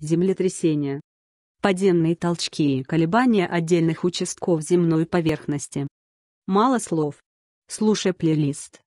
землетрясения, подземные толчки и колебания отдельных участков земной поверхности. Мало слов. Слушай плейлист.